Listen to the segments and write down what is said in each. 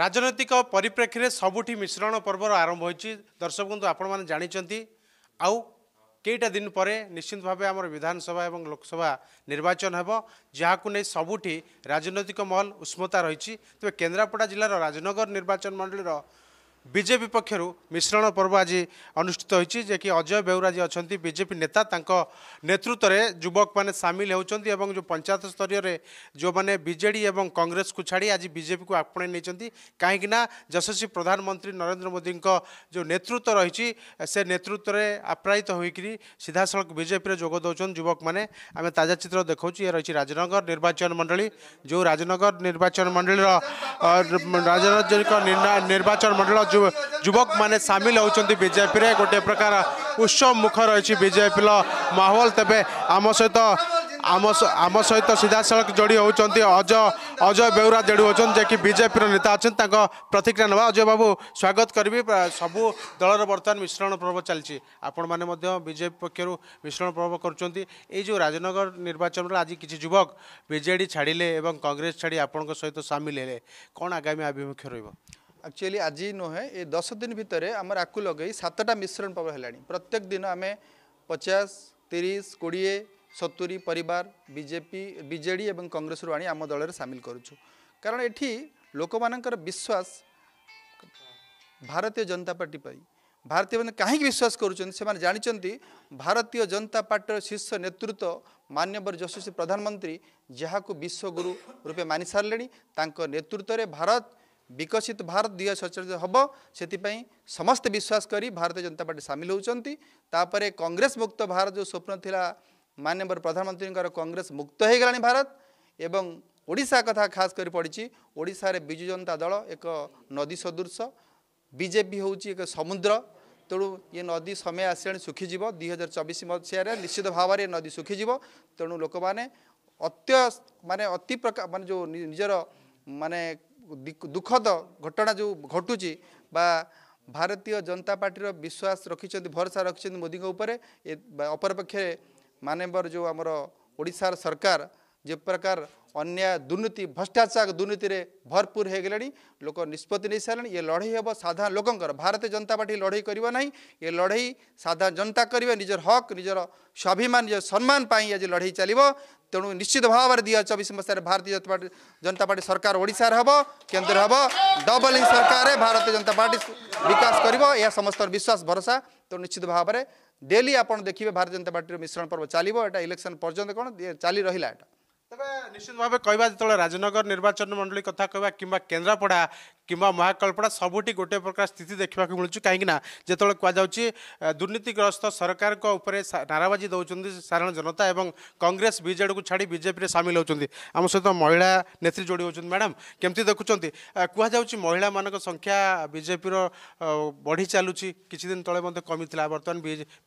ରାଜନୈତିକ ପରିପ୍ରେକ୍ଷୀରେ ସବୁଠି ମିଶ୍ରଣ ପର୍ବର ଆରମ୍ଭ ହୋଇଛି ଦର୍ଶକ ବନ୍ଧୁ ଆପଣମାନେ ଜାଣିଛନ୍ତି ଆଉ କେଇଟା ଦିନ ପରେ ନିଶ୍ଚିତ ଭାବେ ଆମର ବିଧାନସଭା ଏବଂ ଲୋକସଭା ନିର୍ବାଚନ ହେବ ଯାହାକୁ ନେଇ ସବୁଠି ରାଜନୈତିକ ମହଲ ଉଷ୍ମତା ରହିଛି ତେବେ କେନ୍ଦ୍ରାପଡ଼ା ଜିଲ୍ଲାର ରାଜନଗର ନିର୍ବାଚନ ମଣ୍ଡଳୀର ବିଜେପି ପକ୍ଷରୁ ମିଶ୍ରଣ ପର୍ବ ଆଜି ଅନୁଷ୍ଠିତ ହୋଇଛି ଯେ କି ଅଜୟ ବେହୁରା ଯିଏ ଅଛନ୍ତି ବିଜେପି ନେତା ତାଙ୍କ ନେତୃତ୍ୱରେ ଯୁବକମାନେ ସାମିଲ ହେଉଛନ୍ତି ଏବଂ ଯେଉଁ ପଞ୍ଚାୟତ ସ୍ତରୀୟରେ ଯେଉଁମାନେ ବିଜେଡ଼ି ଏବଂ କଂଗ୍ରେସକୁ ଛାଡ଼ି ଆଜି ବିଜେପିକୁ ଆପଣେଇ ନେଇଛନ୍ତି କାହିଁକିନା ଯଶସ୍ୱୀ ପ୍ରଧାନମନ୍ତ୍ରୀ ନରେନ୍ଦ୍ର ମୋଦିଙ୍କ ଯେଉଁ ନେତୃତ୍ୱ ରହିଛି ସେ ନେତୃତ୍ୱରେ ଆପ୍ରାୟିତ ହୋଇକରି ସିଧାସଳଖ ବିଜେପିରେ ଯୋଗ ଦେଉଛନ୍ତି ଯୁବକମାନେ ଆମେ ତାଜା ଚିତ୍ର ଦେଖାଉଛୁ ଇଏ ରହିଛି ରାଜନଗର ନିର୍ବାଚନ ମଣ୍ଡଳୀ ଯେଉଁ ରାଜନଗର ନିର୍ବାଚନ ମଣ୍ଡଳୀର ରାଜନୈତିକ ନିର୍ବାଚନ ମଣ୍ଡଳୀର যুবক মানে সামিল হচ্ছেন বিজেপি গোটে প্রকার উৎসব মুখ রয়েছে বিজেপি মাহল তবে আম সহিত আম সহিত যোড়ি হচ্ছেন অজ অজয় বেউরা যোড়ি হচ্ছেন যে কি বিজেপি নেতা অনেক তাঁর প্রতিক্রিয়া নেওয়া অজয় বাবু স্বাগত করবি সবু দলর বর্তমান মিশ্রণ পর্ব চালছে আপন মানে বিজেপি পক্ষর মিশ্রণ পর্ব করছেন এই যে রাজনগর নির্বাচন আজ কিছু যুবক বিজেডি ছাড়লে এবং কংগ্রেস ছাড়ি আপনার সহ সামিল হলে কম আগামী আভিমুখ্য রহব ଆକ୍ଚୁଆଲି ଆଜି ନୁହେଁ ଏ ଦଶ ଦିନ ଭିତରେ ଆମର ଆକୁ ଲଗାଇ ସାତଟା ମିଶ୍ରଣ ପର୍ବ ହେଲାଣି ପ୍ରତ୍ୟେକ ଦିନ ଆମେ ପଚାଶ ତିରିଶ କୋଡ଼ିଏ ସତୁରୀ ପରିବାର ବିଜେପି ବିଜେଡ଼ି ଏବଂ କଂଗ୍ରେସରୁ ଆଣି ଆମ ଦଳରେ ସାମିଲ କରୁଛୁ କାରଣ ଏଠି ଲୋକମାନଙ୍କର ବିଶ୍ୱାସ ଭାରତୀୟ ଜନତା ପାର୍ଟି ପାଇଁ ଭାରତୀୟ ମାନେ କାହିଁକି ବିଶ୍ୱାସ କରୁଛନ୍ତି ସେମାନେ ଜାଣିଛନ୍ତି ଭାରତୀୟ ଜନତା ପାର୍ଟିର ଶୀର୍ଷ ନେତୃତ୍ୱ ମାନ୍ୟବର ଯଶସ୍ୱୀ ପ୍ରଧାନମନ୍ତ୍ରୀ ଯାହାକୁ ବିଶ୍ୱଗୁରୁ ରୂପେ ମାନିସାରିଲେଣି ତାଙ୍କ ନେତୃତ୍ୱରେ ଭାରତ विकसित भारत दुई हजार सतचाश हे से समस्त विश्वास कर भारतीय जनता पार्टी सामिल होपर कंग्रेस मुक्त भारत जो स्वप्न थिला मानवर प्रधानमंत्री कंग्रेस मुक्त हो गला भारत एवं ओडा कथा खास कर पड़ी ओडार विजु जनता दल एक नदी सदृश बीजेपी हूँ एक समुद्र तेणु ये नदी समय आसला शुखिजी दुई हजार चबिश मसीह निश्चित भाव में नदी शुखिजी तेणु लोक मैंने अत्य मान अति प्रकार मान जो निजर ମାନେ ଦୁଃଖଦ ଘଟଣା ଯେଉଁ ଘଟୁଛି ବା ଭାରତୀୟ ଜନତା ପାର୍ଟିର ବିଶ୍ୱାସ ରଖିଛନ୍ତି ଭରସା ରଖିଛନ୍ତି ମୋଦିଙ୍କ ଉପରେ ଅପରପକ୍ଷରେ ମାନେବର ଯେଉଁ ଆମର ଓଡ଼ିଶାର ସରକାର ଯେ ପ୍ରକାର ଅନ୍ୟାୟ ଦୁର୍ନୀତି ଭ୍ରଷ୍ଟାଚାର ଦୁର୍ନୀତିରେ ଭରପୁର ହୋଇଗଲେଣି ଲୋକ ନିଷ୍ପତ୍ତି ନେଇସାରିଲେଣି ଏ ଲଢ଼େଇ ହେବ ସାଧାରଣ ଲୋକଙ୍କର ଭାରତୀୟ ଜନତା ପାର୍ଟି ଲଢ଼େଇ କରିବ ନାହିଁ ଏ ଲଢ଼େଇ ସାଧାରଣ ଜନତା କରିବେ ନିଜର ହକ୍ ନିଜର ସ୍ୱାଭିମାନ ନିଜର ସମ୍ମାନ ପାଇଁ ଆଜି ଲଢ଼େଇ ଚାଲିବ ତେଣୁ ନିଶ୍ଚିତ ଭାବରେ ଦୁଇ ହଜାର ଚବିଶ ମସିହାରେ ଭାରତୀୟ ଜନତା ପାର୍ଟି ଜନତା ପାର୍ଟି ସରକାର ଓଡ଼ିଶାରେ ହେବ କେନ୍ଦ୍ରରେ ହେବ ଡବଲିଂ ସରକାରରେ ଭାରତୀୟ ଜନତା ପାର୍ଟି ବିକାଶ କରିବ ଏହା ସମସ୍ତଙ୍କର ବିଶ୍ୱାସ ଭରସା ତେଣୁ ନିଶ୍ଚିତ ଭାବରେ ଡେଲି ଆପଣ ଦେଖିବେ ଭାରତୀୟ ଜନତା ପାର୍ଟିର ମିଶ୍ରଣ ପର୍ବ ଚାଲିବ ଏଇଟା ଇଲେକ୍ସନ୍ ପର୍ଯ୍ୟନ୍ତ କ'ଣ ଚାଲି ରହିଲା ଏଇଟା ତେବେ ନିଶ୍ଚିତ ଭାବେ କହିବା ଯେତେବେଳେ ରାଜନଗର ନିର୍ବାଚନ ମଣ୍ଡଳୀ କଥା କହିବା କିମ୍ବା କେନ୍ଦ୍ରାପଡ଼ା କିମ୍ବା ମହାକଳ୍ପଡ଼ା ସବୁଠି ଗୋଟିଏ ପ୍ରକାର ସ୍ଥିତି ଦେଖିବାକୁ ମିଳୁଛି କାହିଁକିନା ଯେତେବେଳେ କୁହାଯାଉଛି ଦୁର୍ନୀତିଗ୍ରସ୍ତ ସରକାରଙ୍କ ଉପରେ ନାରାବାଜି ଦେଉଛନ୍ତି ସାଧାରଣ ଜନତା ଏବଂ କଂଗ୍ରେସ ବିଜେଡ଼ିକୁ ଛାଡ଼ି ବିଜେପିରେ ସାମିଲ ହେଉଛନ୍ତି ଆମ ସହିତ ମହିଳା ନେତ୍ରୀ ଯୋଡ଼ି ହେଉଛନ୍ତି ମ୍ୟାଡ଼ାମ୍ କେମିତି ଦେଖୁଛନ୍ତି କୁହାଯାଉଛି ମହିଳାମାନଙ୍କ ସଂଖ୍ୟା ବିଜେପିର ବଢ଼ି ଚାଲୁଛି କିଛି ଦିନ ତଳେ ମଧ୍ୟ କମିଥିଲା ବର୍ତ୍ତମାନ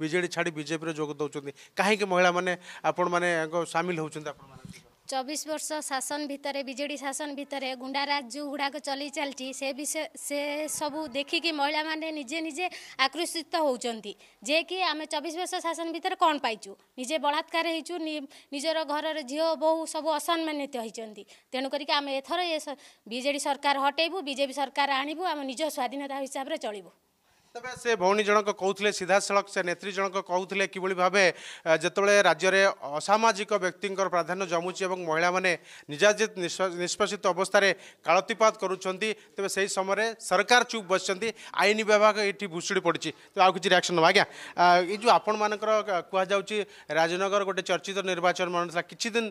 ବିଜେଡ଼ି ଛାଡ଼ି ବିଜେପିରେ ଯୋଗ ଦେଉଛନ୍ତି କାହିଁକି ମହିଳାମାନେ ଆପଣମାନେ ସାମିଲ ହେଉଛନ୍ତି ଆପଣମାନେ চবিশ বর্ষ শাসন ভিতরে বিজেডি শাসন ভিতরে গুন্ডারাজ যেগুড়াক চলাই চালছি সে বিষয় সে সবু দেখিকি মহিলা মানে নিজে নিজে আকর্ষিত হচ্ছেন যে কি আমি চবিশ বর্ষ শাসন ভিতরে কণ পাইছু নিজে বলাৎকার হয়েছু নিজের ঘরের ঝিও বউ সবু অসম্মানিত হয়েছেন তেণুকরি আমি এথর এ বিজেডি সরকার হটাইবু বিজেপি সরকার আনবু আমি নিজ স্বাধীনতা হিসাবে চলবু ତେବେ ସେ ଭଉଣୀ ଜଣକ କହୁଥିଲେ ସିଧାସଳଖ ସେ ନେତ୍ରୀ ଜଣକ କହୁଥିଲେ କିଭଳି ଭାବେ ଯେତେବେଳେ ରାଜ୍ୟରେ ଅସାମାଜିକ ବ୍ୟକ୍ତିଙ୍କର ପ୍ରାଧାନ୍ୟ ଜମୁଛି ଏବଂ ମହିଳାମାନେ ନିଜାଜିତ ନିଷ୍ପେଷିତ ଅବସ୍ଥାରେ କାଳତିପାତ କରୁଛନ୍ତି ତେବେ ସେହି ସମୟରେ ସରକାର ଚୁପ୍ ବସିଛନ୍ତି ଆଇନ ବିଭାଗ ଏଠି ଭୁଷୁଡ଼ି ପଡ଼ିଛି ତେବେ ଆଉ କିଛି ରିଆକ୍ସନ୍ ନେବା ଆଜ୍ଞା ଏଇ ଯେଉଁ ଆପଣମାନଙ୍କର କୁହାଯାଉଛି ରାଜନଗର ଗୋଟେ ଚର୍ଚ୍ଚିତ ନିର୍ବାଚନ ମଣ୍ଡଳୀ କିଛି ଦିନ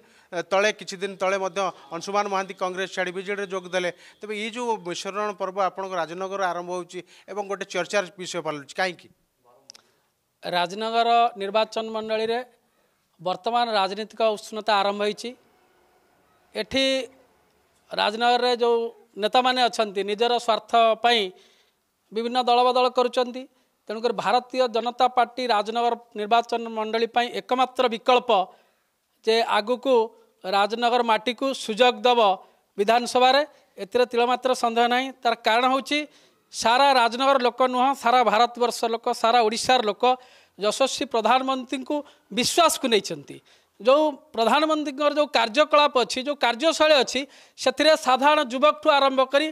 ତଳେ କିଛି ଦିନ ତଳେ ମଧ୍ୟ ଅଂଶୁମାନ ମହାନ୍ତି କଂଗ୍ରେସ ଛାଡ଼ି ବିଜେଡ଼ିରେ ଯୋଗଦେଲେ ତେବେ ଏଇ ଯେଉଁ ମିଶ୍ରଣ ପର୍ବ ଆପଣଙ୍କ ରାଜନଗର ଆରମ୍ଭ ହେଉଛି ଏବଂ ଗୋଟେ ଚର୍ଚ୍ଚାର ବିଷୟ ପାଲଟୁଛି କାହିଁକି ରାଜନଗର ନିର୍ବାଚନ ମଣ୍ଡଳୀରେ ବର୍ତ୍ତମାନ ରାଜନୈତିକ ଉଷ୍ଣତା ଆରମ୍ଭ ହୋଇଛି ଏଠି ରାଜନଗରରେ ଯେଉଁ ନେତାମାନେ ଅଛନ୍ତି ନିଜର ସ୍ୱାର୍ଥ ପାଇଁ ବିଭିନ୍ନ ଦଳବଦଳ କରୁଛନ୍ତି ତେଣୁକରି ଭାରତୀୟ ଜନତା ପାର୍ଟି ରାଜନଗର ନିର୍ବାଚନ ମଣ୍ଡଳୀ ପାଇଁ ଏକମାତ୍ର ବିକଳ୍ପ ଯେ ଆଗକୁ ରାଜନଗର ମାଟିକୁ ସୁଯୋଗ ଦେବ ବିଧାନସଭାରେ ଏଥିରେ ତିଳମାତ୍ର ସନ୍ଦେହ ନାହିଁ ତା'ର କାରଣ ହେଉଛି ସାରା ରାଜନଗର ଲୋକ ନୁହଁ ସାରା ଭାରତବର୍ଷ ଲୋକ ସାରା ଓଡ଼ିଶାର ଲୋକ ଯଶସ୍ୱୀ ପ୍ରଧାନମନ୍ତ୍ରୀଙ୍କୁ ବିଶ୍ୱାସକୁ ନେଇଛନ୍ତି ଯେଉଁ ପ୍ରଧାନମନ୍ତ୍ରୀଙ୍କର ଯେଉଁ କାର୍ଯ୍ୟକଳାପ ଅଛି ଯେଉଁ କାର୍ଯ୍ୟଶୈଳୀ ଅଛି ସେଥିରେ ସାଧାରଣ ଯୁବକଠୁ ଆରମ୍ଭ କରି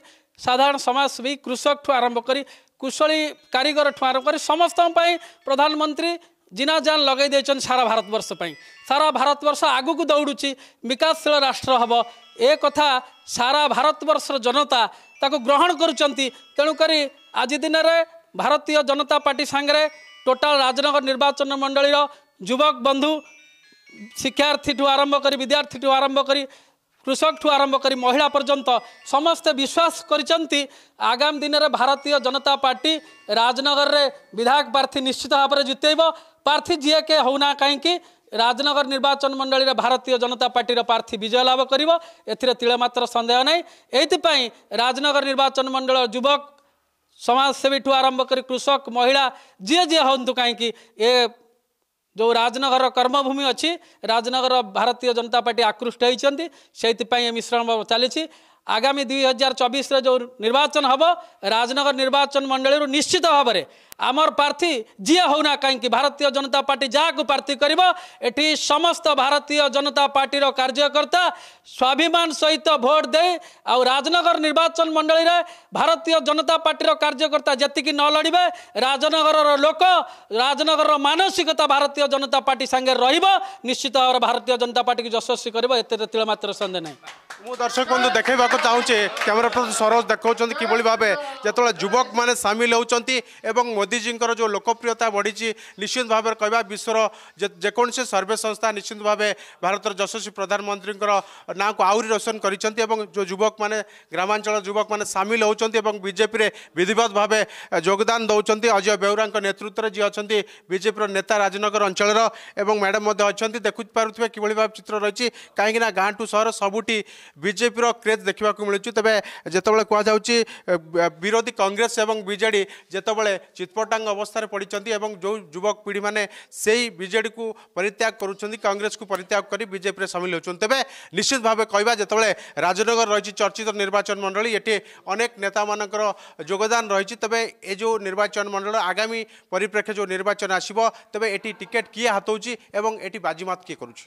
ସାଧାରଣ ସମାଜସେବୀ କୃଷକଠୁ ଆରମ୍ଭ କରି କୁଶଳୀ କାରିଗରଠୁ ଆରମ୍ଭ କରି ସମସ୍ତଙ୍କ ପାଇଁ ପ୍ରଧାନମନ୍ତ୍ରୀ ଜିନା ଜାନ୍ ଲଗାଇ ଦେଇଛନ୍ତି ସାରା ଭାରତବର୍ଷ ପାଇଁ ସାରା ଭାରତବର୍ଷ ଆଗକୁ ଦୌଡ଼ୁଛି ବିକାଶଶୀଳ ରାଷ୍ଟ୍ର ହେବ ଏ କଥା ସାରା ଭାରତବର୍ଷର ଜନତା ତାକୁ ଗ୍ରହଣ କରୁଛନ୍ତି ତେଣୁକରି ଆଜି ଦିନରେ ଭାରତୀୟ ଜନତା ପାର୍ଟି ସାଙ୍ଗରେ ଟୋଟାଲ ରାଜନଗର ନିର୍ବାଚନ ମଣ୍ଡଳୀର ଯୁବକ ବନ୍ଧୁ ଶିକ୍ଷାର୍ଥୀଠୁ ଆରମ୍ଭ କରି ବିଦ୍ୟାର୍ଥୀଠୁ ଆରମ୍ଭ କରି কৃষকঠু আরম্ভ করে মহিলা পর্যন্ত সমস্তে বিশ্বাস করেছেন আগামী দিনের ভারতীয় জনতা পার্টি রাজনগরের বিধায়ক প্রার্থী নিশ্চিত ভাবে জিতেব প্রার্থী যিকে হো না কী রাজনগর নির্বাচন মন্ডলীর ভারতীয় জনতা পার্টির প্রার্থী বিজয় লাভ করব এর তিলমাত্র সন্দেহ নাই এইপাই রাজনগর নির্বাচন মন্ডল যুবক সমাজসেবী ঠু আরম্ভ করে কৃষক মহিলা যিয়ে যিয়ে হুম কী এ जो राजनगर कर्मभूमि अच्छी राजनगर भारतीय जनता पार्टी आकृष्ट होती से मिश्रण चली আগামী দুই হাজার চবিশে যে নির্বাচন হব রাজনগর নির্বাচন মন্ডলী নিশ্চিত ভাবে আমার প্রার্থী যিয়ে হো না কী ভারতীয় জনতা পার্টি যাকে প্রার্থী করব এটি সমস্ত ভারতীয় জনতা পার্টির কার্যকর্তা স্বাভিমান সহিত ভোট দিয়ে আজনগর নির্বাচন মন্ডলী ভারতীয় জনতা পার্টির কার্যকর্তা যেতিকি ন লড়বে রাজনগরর লোক রাজনগরর মানসিকতা ভারতীয় জনতা পার্টি সাংে রহব নিশ্চিত ভাবে ভারতীয় জনতা পার্টিকে যশস্বী করব এতে তিলমাত্র সন্দেহ নাই ମୁଁ ଦର୍ଶକ ବନ୍ଧୁ ଦେଖାଇବାକୁ ଚାହୁଁଛି କ୍ୟାମେରା ପ୍ରତି ସରୋଜ ଦେଖାଉଛନ୍ତି କିଭଳି ଭାବେ ଯେତେବେଳେ ଯୁବକମାନେ ସାମିଲ ହେଉଛନ୍ତି ଏବଂ ମୋଦିଜୀଙ୍କର ଯେଉଁ ଲୋକପ୍ରିୟତା ବଢ଼ିଛି ନିଶ୍ଚିତ ଭାବରେ କହିବା ବିଶ୍ୱର ଯେକୌଣସି ସର୍ଭେ ସଂସ୍ଥା ନିଶ୍ଚିତ ଭାବେ ଭାରତର ଯଶସ୍ୱୀ ପ୍ରଧାନମନ୍ତ୍ରୀଙ୍କର ନାଁକୁ ଆହୁରି ରୋଶନ କରିଛନ୍ତି ଏବଂ ଯେଉଁ ଯୁବକମାନେ ଗ୍ରାମାଞ୍ଚଳ ଯୁବକମାନେ ସାମିଲ ହେଉଛନ୍ତି ଏବଂ ବିଜେପିରେ ବିଧିବଦ୍ଧ ଭାବେ ଯୋଗଦାନ ଦେଉଛନ୍ତି ଅଜୟ ବେହୁରାଙ୍କ ନେତୃତ୍ୱରେ ଯିଏ ଅଛନ୍ତି ବିଜେପିର ନେତା ରାଜନଗର ଅଞ୍ଚଳର ଏବଂ ମ୍ୟାଡ଼ାମ୍ ମଧ୍ୟ ଅଛନ୍ତି ଦେଖୁପାରୁଥିବେ କିଭଳି ଭାବେ ଚିତ୍ର ରହିଛି କାହିଁକିନା ଗାଁ ଠୁ ସହର ସବୁଠି ବିଜେପିର କ୍ରେଜ୍ ଦେଖିବାକୁ ମିଳୁଛି ତେବେ ଯେତେବେଳେ କୁହାଯାଉଛି ବିରୋଧୀ କଂଗ୍ରେସ ଏବଂ ବିଜେଡ଼ି ଯେତେବେଳେ ଚିତ୍ପଟାଙ୍ଗ ଅବସ୍ଥାରେ ପଡ଼ିଛନ୍ତି ଏବଂ ଯେଉଁ ଯୁବପିଢ଼ିମାନେ ସେଇ ବିଜେଡ଼ିକୁ ପରିତ୍ୟାଗ କରୁଛନ୍ତି କଂଗ୍ରେସକୁ ପରିତ୍ୟାଗ କରି ବିଜେପିରେ ସାମିଲ ହେଉଛନ୍ତି ତେବେ ନିଶ୍ଚିତ ଭାବେ କହିବା ଯେତେବେଳେ ରାଜନଗର ରହିଛି ଚର୍ଚ୍ଚିତ ନିର୍ବାଚନ ମଣ୍ଡଳୀ ଏଠି ଅନେକ ନେତାମାନଙ୍କର ଯୋଗଦାନ ରହିଛି ତେବେ ଏ ଯେଉଁ ନିର୍ବାଚନ ମଣ୍ଡଳ ଆଗାମୀ ପରିପ୍ରେକ୍ଷୀ ଯେଉଁ ନିର୍ବାଚନ ଆସିବ ତେବେ ଏଠି ଟିକେଟ୍ କିଏ ହାତଉଛି ଏବଂ ଏଠି ବାଜିମାତ କିଏ କରୁଛି